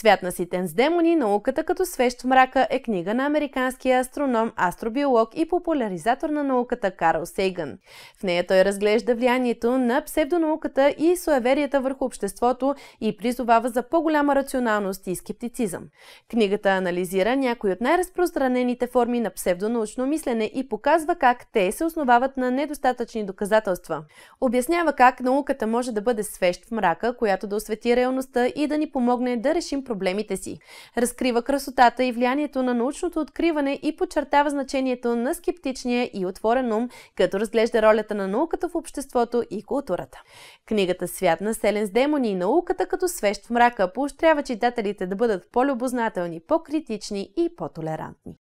Свят ситен с демони, науката като свещ в мрака е книга на американския астроном, астробиолог и популяризатор на науката Карл Сейган. В нея той разглежда влиянието на псевдонауката и суеверията върху обществото и призовава за по-голяма рационалност и скептицизъм. Книгата анализира някои от най-разпространените форми на псевдонаучно мислене и показва как те се основават на недостатъчни доказателства. Обяснява как науката може да бъде свещ в мрака, която да освети реалността и да ни помогне да решим проблемите си. Разкрива красотата и влиянието на научното откриване и подчертава значението на скептичния и отворен ум, като разглежда ролята на науката в обществото и културата. Книгата Свят населен с демони и науката като свещ в мрака поощрява читателите да бъдат по-любознателни, по-критични и по-толерантни.